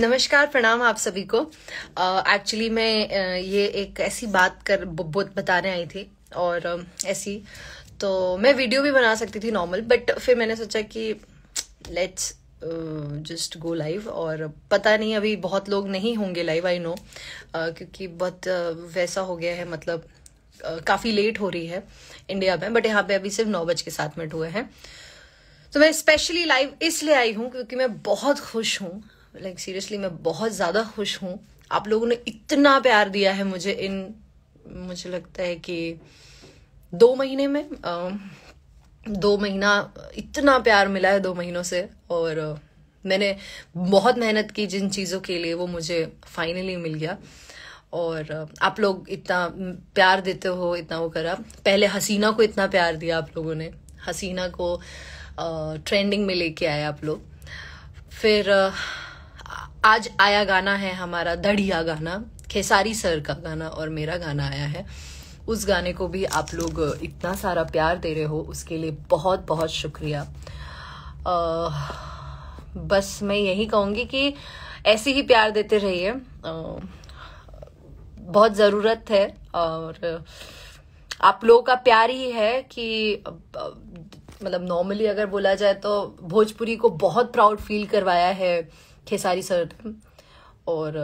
नमस्कार प्रणाम आप सभी को एक्चुअली uh, मैं uh, ये एक ऐसी बात कर बताने आई थी और uh, ऐसी तो मैं वीडियो भी बना सकती थी नॉर्मल बट फिर मैंने सोचा कि लेट्स जस्ट गो लाइव और पता नहीं अभी बहुत लोग नहीं होंगे लाइव आई नो क्योंकि बहुत वैसा हो गया है मतलब काफ़ी लेट हो रही है इंडिया में बट यहाँ पे अभी सिर्फ नौ बज के सात मिनट हुए हैं तो मैं स्पेशली लाइव इसलिए आई हूँ क्योंकि मैं बहुत खुश हूँ लाइक सीरियसली मैं बहुत ज़्यादा खुश हूँ आप लोगों ने इतना प्यार दिया है मुझे इन मुझे लगता है कि दो महीने में दो महीना इतना प्यार मिला है दो महीनों से और मैंने बहुत मेहनत की जिन चीज़ों के लिए वो मुझे फाइनली मिल गया और आप लोग इतना प्यार देते हो इतना वो करा पहले हसीना को इतना प्यार दिया आप लोगों ने हसीना को ट्रेंडिंग में लेके आए आप लोग फिर आज आया गाना है हमारा दढ़िया गाना खेसारी सर का गाना और मेरा गाना आया है उस गाने को भी आप लोग इतना सारा प्यार दे रहे हो उसके लिए बहुत बहुत शुक्रिया आ, बस मैं यही कहूँगी कि ऐसे ही प्यार देते रहिए बहुत ज़रूरत है और आप लोगों का प्यार ही है कि मतलब नॉर्मली अगर बोला जाए तो भोजपुरी को बहुत प्राउड फील करवाया है खेसारी सर थे और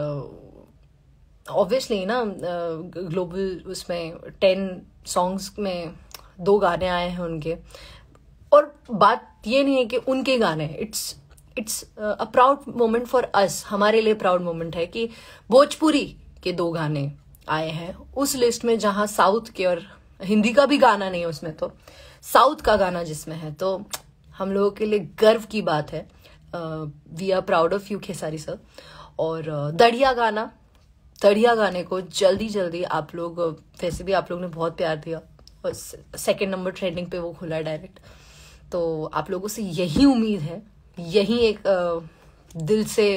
ऑब्वियसली ना ग्लोबल उसमें टेन सॉन्ग्स में दो गाने आए हैं उनके और बात ये नहीं है कि उनके गाने it's it's a proud moment for us हमारे लिए प्राउड मोमेंट है कि भोजपुरी के दो गाने आए हैं उस लिस्ट में जहाँ साउथ के और हिंदी का भी गाना नहीं है उसमें तो साउथ का गाना जिसमें है तो हम लोगों के लिए गर्व की बात है we are proud of you Khesari sir और दड़िया गाना दड़िया गाने को जल्दी जल्दी आप लोग वैसे भी आप लोग ने बहुत प्यार दिया और सेकेंड नंबर ट्रेंडिंग पे वो खुला डायरेक्ट तो आप लोगों से यही उम्मीद है यही एक दिल से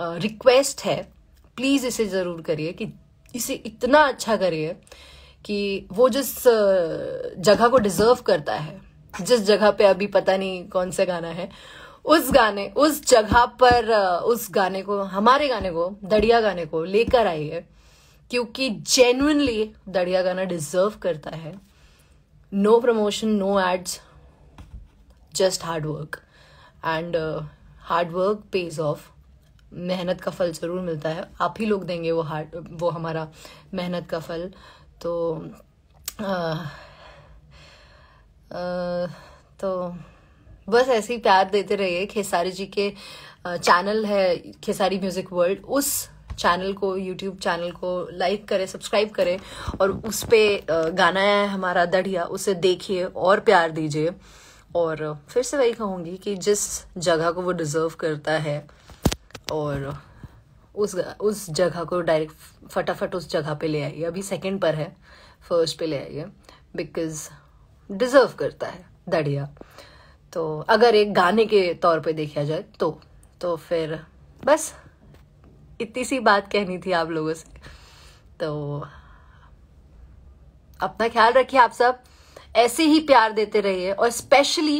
रिक्वेस्ट है प्लीज़ इसे ज़रूर करिए कि इसे इतना अच्छा करिए कि वो जिस जगह को डिजर्व करता है जिस जगह पे अभी पता नहीं कौन सा गाना है उस गाने उस जगह पर उस गाने को हमारे गाने को दड़िया गाने को लेकर आई है क्योंकि जेन्यनली दड़िया गाना डिजर्व करता है no promotion no ads just hard work and hard work pays off मेहनत का फल ज़रूर मिलता है आप ही लोग देंगे वो हार्ड वो हमारा मेहनत का फल तो आ, आ, तो बस ऐसे ही प्यार देते रहिए खेसारी जी के चैनल है खेसारी म्यूजिक वर्ल्ड उस चैनल को यूट्यूब चैनल को लाइक करें सब्सक्राइब करें और उस पर गाना है हमारा दढ़िया उसे देखिए और प्यार दीजिए और फिर से वही कहूँगी कि जिस जगह को वो डिज़र्व करता है और उस उस जगह को डायरेक्ट फटाफट उस जगह पे ले आइए अभी सेकंड पर है फर्स्ट पे ले आइए बिकॉज डिज़र्व करता है दढ़िया तो अगर एक गाने के तौर पे देखा जाए तो तो फिर बस इतनी सी बात कहनी थी आप लोगों से तो अपना ख्याल रखिए आप सब ऐसे ही प्यार देते रहिए और specially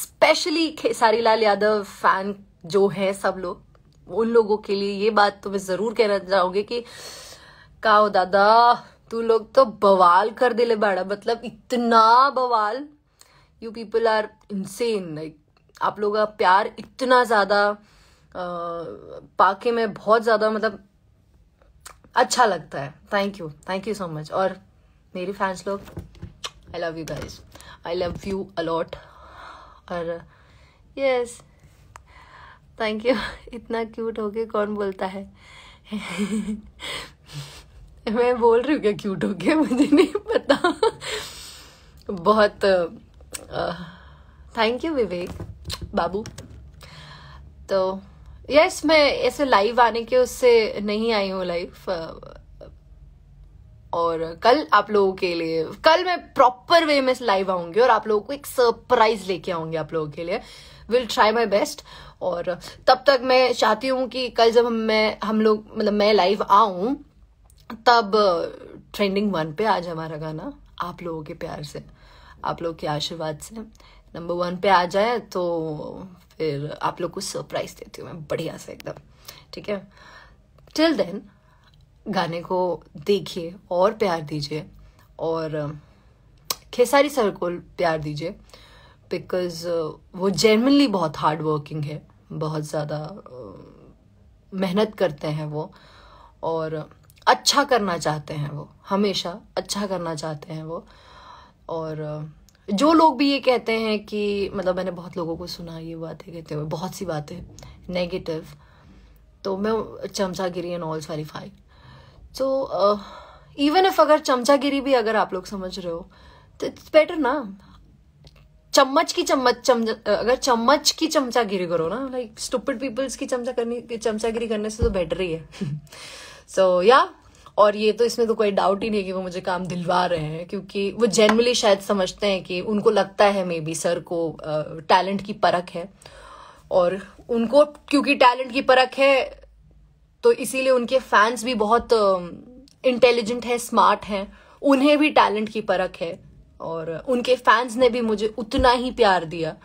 specially Khesari Lal Yadav fan जो है सब लोग उन लोगों के लिए ये बात तो मैं जरूर कहना चाहूंगी कि काओ दादा तू लोग तो बवाल कर दिले बाड़ा मतलब इतना बवाल you people are insane like आप लोग का प्यार इतना ज़्यादा पाके में बहुत ज़्यादा मतलब अच्छा लगता है thank you thank you so much और मेरे फैंस लोग I love you guys I love you a lot और यस थैंक यू इतना क्यूट हो गया कौन बोलता है मैं बोल रही हूँ क्या क्यूट हो गया मुझे नहीं पता बहुत थैंक यू विवेक बाबू तो यस मैं ऐसे लाइव आने के उससे नहीं आई हूँ लाइव uh, और कल आप लोगों के लिए कल मैं प्रॉपर वे में लाइव आऊंगी और आप लोगों को एक सरप्राइज लेके आऊंगी आप लोगों के लिए विल ट्राई माई बेस्ट और तब तक मैं चाहती हूँ कि कल जब मैं हम लोग मतलब मैं लाइव आऊं तब ट्रेंडिंग uh, वन पे आज हमारा गाना आप लोगों के प्यार से आप लोग के आशीर्वाद से नंबर वन पे आ जाए तो फिर आप लोग को सरप्राइज देती हूँ मैं बढ़िया से एकदम ठीक है टिल देन गाने को देखिए और प्यार दीजिए और खेसारी सर को प्यार दीजिए बिकॉज वो जेनवनली बहुत हार्ड वर्किंग है बहुत ज़्यादा मेहनत करते हैं वो और अच्छा करना चाहते हैं वो हमेशा अच्छा करना चाहते हैं वो और जो लोग भी ये कहते हैं कि मतलब मैंने बहुत लोगों को सुना ये बातें कहते हुए बहुत सी बातें नेगेटिव तो मैं चमचागिरी and all sorry fine so even if अगर चमचागिरी भी अगर आप लोग समझ रहे हो तो इट्स बेटर ना चम्मच की चम्मच चम अगर चम्मच की चमचागिरी करो ना लाइक स्टूपिड पीपल्स की चमचा करनी चमचागिरी करने से तो बेटर ही है सो या और ये तो इसमें तो कोई डाउट ही नहीं कि वो मुझे काम दिलवा रहे हैं क्योंकि वो जनरली शायद समझते हैं कि उनको लगता है मे बी सर को टैलेंट की परख है और उनको क्योंकि टैलेंट की परख है तो इसीलिए उनके फैंस भी बहुत इंटेलिजेंट है स्मार्ट हैं उन्हें भी टैलेंट की परख है और उनके फैंस ने भी मुझे उतना ही प्यार दिया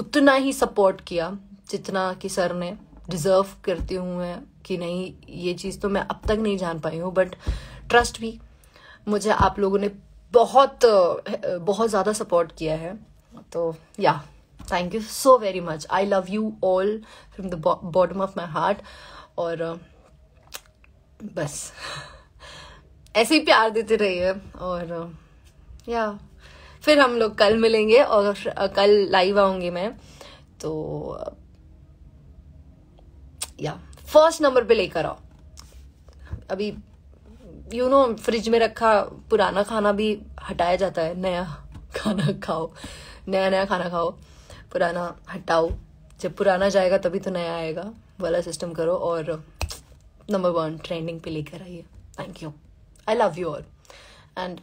उतना ही सपोर्ट किया जितना कि सर ने डिजर्व करती हूँ मैं कि नहीं ये चीज़ तो मैं अब तक नहीं जान पाई हूँ बट ट्रस्ट भी मुझे आप लोगों ने बहुत बहुत ज़्यादा सपोर्ट किया है तो या thank you so very much I love you all from the bottom of my heart और बस ऐसे ही प्यार देते रहिए और या फिर हम लोग कल मिलेंगे और कल लाइव आऊंगी मैं तो या फर्स्ट नंबर पे लेकर आओ अभी you you know know, fridge में रखा पुराना खाना भी हटाया जाता है नया खाना खाओ नया नया खाना खाओ पुराना हटाओ जब पुराना जाएगा तभी तो नया आएगा वाला सिस्टम करो और नंबर वन ट्रेंडिंग पे लेकर आइए thank you I love you all and